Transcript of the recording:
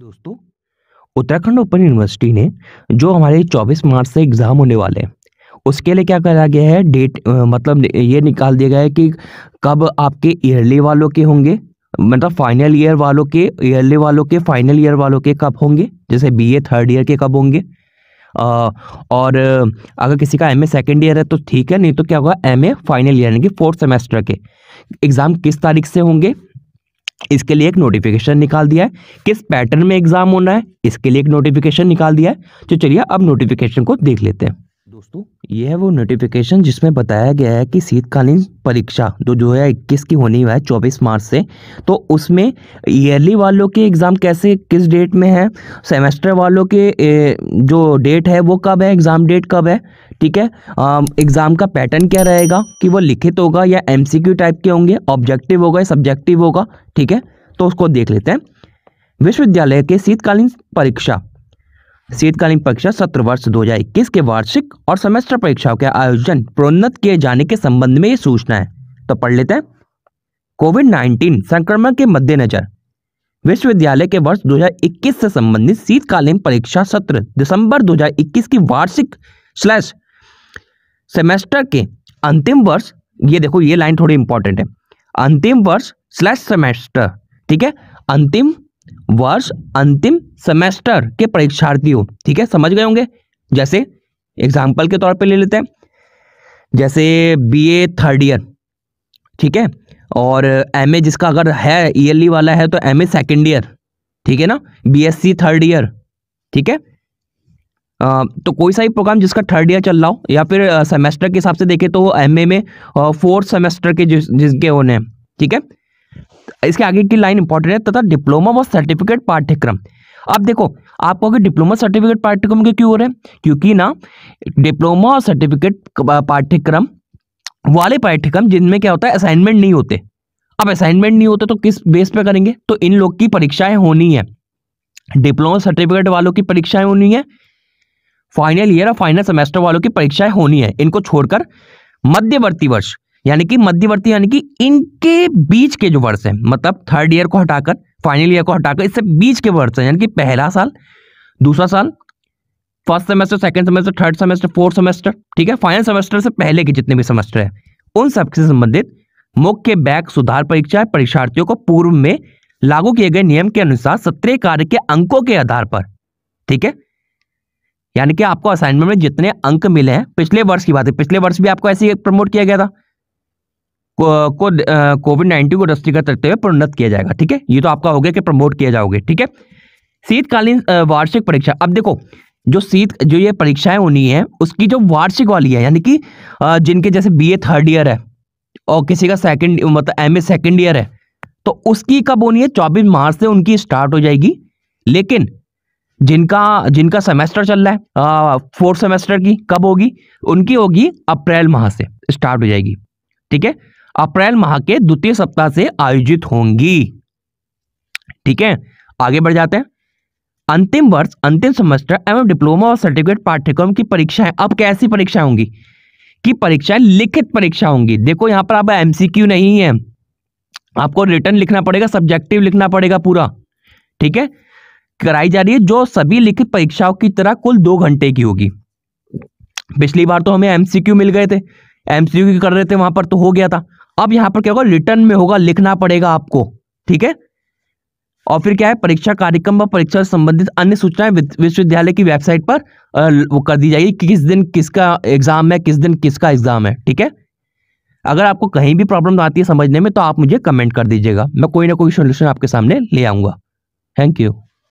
दोस्तों Uttarakhand open university ने जो हमारे 24 मार्च से एग्ज़ाम होने वाले हैं उसके लिए क्या करा गया है डेट मतलब ये निकाल दिया गया है कि कब आपके ईयरली वालों के होंगे मतलब फाइनल ईयर वालों के ईयरली वालों के फाइनल ईयर वालों के कब होंगे जैसे बीए थर्ड ईयर के कब होंगे आ, और अगर किसी का ए सेकंड ईयर है तो ठीक है नहीं तो क्या होगा ए फाइनल ईयर यानी कि फोर्थ सेमेस्टर के एग्ज़ाम किस तारीख से होंगे इसके लिए एक नोटिफिकेशन निकाल दिया है किस पैटर्न में एग्जाम होना है इसके लिए एक नोटिफिकेशन निकाल दिया है तो चलिए अब नोटिफिकेशन को देख लेते हैं दोस्तों ये है वो नोटिफिकेशन जिसमें बताया गया है कि शीतकालीन परीक्षा जो जो है इक्कीस की होनी है चौबीस मार्च से तो उसमें ईयरली वालों के एग्ज़ाम कैसे किस डेट में है सेमेस्टर वालों के जो डेट है वो कब है एग्ज़ाम डेट कब है ठीक है एग्ज़ाम का पैटर्न क्या रहेगा कि वो लिखित होगा या एम टाइप के होंगे ऑब्जेक्टिव होगा या सब्जेक्टिव होगा ठीक है तो उसको देख लेते हैं विश्वविद्यालय के शीतकालीन परीक्षा शीतकालीन परीक्षा सत्र वर्ष इक्कीस के वार्षिक और सेमेस्टर परीक्षाओं के आयोजन प्रोन्नत किए जाने के संबंध में ये सूचना है तो पढ़ लेते हैं कोविड 19 संक्रमण के मद्देनजर विश्वविद्यालय के वर्ष 2021 से संबंधित शीतकालीन परीक्षा सत्र दिसंबर 2021 की वार्षिक स्लैश सेमेस्टर के अंतिम वर्ष ये देखो ये लाइन थोड़ी इंपॉर्टेंट है अंतिम वर्ष स्लैश सेमेस्टर ठीक है अंतिम वर्ष अंतिम सेमेस्टर के परीक्षार्थी हो ठीक है समझ गए होंगे जैसे एग्जाम्पल के तौर पर ले लेते हैं जैसे बीए थर्ड ईयर ठीक है और एमए जिसका अगर है ईयरली वाला है तो एमए सेकेंड ईयर ठीक है ना सी थर्ड ईयर ठीक है आ, तो कोई सा भी प्रोग्राम जिसका थर्ड ईयर चल रहा हो या फिर सेमेस्टर के हिसाब से देखें तो एम में फोर्थ सेमेस्टर के जिस जिसके होने हैं ठीक है इसके आगे की लाइन इंपॉर्टेंट है तथा डिप्लोमा व सर्टिफिकेट पाठ्यक्रम अब देखो आपको अगर डिप्लोमा सर्टिफिकेट पाठ्यक्रम के क्यों हो रहे हैं क्योंकि ना डिप्लोमा और सर्टिफिकेट पाठ्यक्रम वाले पाठ्यक्रम जिनमें क्या होता है असाइनमेंट नहीं होते अब असाइनमेंट नहीं होते तो किस बेस पे करेंगे तो इन लोग की परीक्षाएं होनी है डिप्लोमा सर्टिफिकेट वालों की परीक्षाएं होनी है फाइनल ईयर और फाइनल सेमेस्टर वालों की परीक्षाएं होनी है इनको छोड़कर मध्यवर्ती वर्ष यानी कि मध्यवर्ती यानी कि इनके बीच के जो वर्ष है मतलब थर्ड ईयर को हटाकर फाइनल ईयर को हटाकर इससे बीच के वर्ष है यानी कि पहला साल दूसरा साल first semester second semester third semester fourth semester ठीक है फाइनल सेमेस्टर से पहले के जितने भी सेमेस्टर है उन सब से संबंधित मुख्य बैक सुधार परीक्षा परीक्षार्थियों को पूर्व में लागू किए गए नियम के अनुसार सत्रह कार्य के अंकों के आधार पर ठीक है यानी कि आपको असाइनमेंट में जितने अंक मिले हैं पिछले वर्ष की बात है पिछले वर्ष भी आपको ऐसे ही प्रमोट किया गया था को कोविड नाइन्टीन को दृष्टिगत रखते हुए प्रोन्नत किया जाएगा ठीक है ये तो आपका हो गया कि प्रमोट किया जाओगे ठीक है शीतकालीन वार्षिक परीक्षा अब देखो जो शीत जो ये परीक्षाएं होनी है उसकी जो वार्षिक वाली है यानी कि जिनके जैसे बीए थर्ड ईयर है और किसी का सेकंड मतलब एमए सेकंड ईयर है तो उसकी कब होनी है चौबीस मार्च से उनकी स्टार्ट हो जाएगी लेकिन जिनका जिनका सेमेस्टर चल रहा है फोर्थ सेमेस्टर की कब होगी उनकी होगी अप्रैल माह से स्टार्ट हो जाएगी ठीक है अप्रैल माह के द्वितीय सप्ताह से आयोजित होंगी ठीक है आगे बढ़ जाते हैं अंतिम वर्ष अंतिम सेमेस्टर एवं डिप्लोमा और सर्टिफिकेट पाठ्यक्रम की परीक्षाएं अब कैसी परीक्षाएं होंगी की परीक्षाएं लिखित परीक्षा होंगी देखो यहां पर आप एमसीक्यू नहीं है आपको रिटर्न लिखना पड़ेगा सब्जेक्टिव लिखना पड़ेगा पूरा ठीक है कराई जा रही है जो सभी लिखित परीक्षाओं की तरह कुल दो घंटे की होगी पिछली बार तो हमें एमसीक्यू मिल गए थे एमसीक्यू कर रहे थे वहां पर तो हो गया था अब यहां पर क्या होगा रिटर्न में होगा लिखना पड़ेगा आपको ठीक है और फिर क्या है परीक्षा कार्यक्रम व परीक्षा से संबंधित अन्य सूचनाएं विश्वविद्यालय की वेबसाइट पर वो कर दी जाएगी कि किस दिन किसका एग्जाम है किस दिन किसका एग्जाम है ठीक है अगर आपको कहीं भी प्रॉब्लम आती है समझने में तो आप मुझे कमेंट कर दीजिएगा मैं कोई ना कोई सोल्यूशन आपके सामने ले आऊंगा थैंक यू